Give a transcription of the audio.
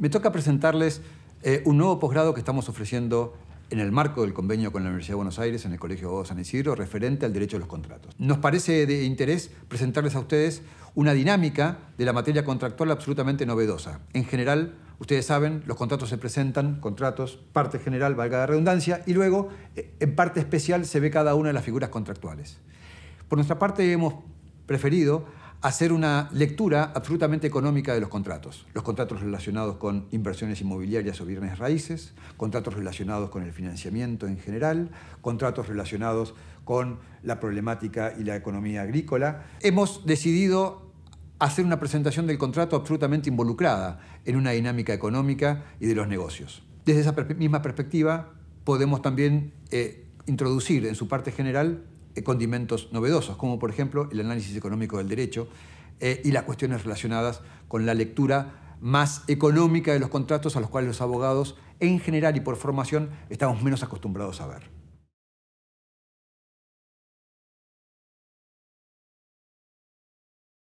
Me toca presentarles eh, un nuevo posgrado que estamos ofreciendo en el marco del convenio con la Universidad de Buenos Aires en el Colegio San Isidro referente al derecho de los contratos. Nos parece de interés presentarles a ustedes una dinámica de la materia contractual absolutamente novedosa. En general, ustedes saben, los contratos se presentan, contratos, parte general, valga la redundancia, y luego, eh, en parte especial, se ve cada una de las figuras contractuales. Por nuestra parte, hemos preferido hacer una lectura absolutamente económica de los contratos. Los contratos relacionados con inversiones inmobiliarias o bienes raíces, contratos relacionados con el financiamiento en general, contratos relacionados con la problemática y la economía agrícola. Hemos decidido hacer una presentación del contrato absolutamente involucrada en una dinámica económica y de los negocios. Desde esa misma perspectiva podemos también eh, introducir en su parte general eh, condimentos novedosos, como por ejemplo el análisis económico del derecho eh, y las cuestiones relacionadas con la lectura más económica de los contratos a los cuales los abogados en general y por formación estamos menos acostumbrados a ver.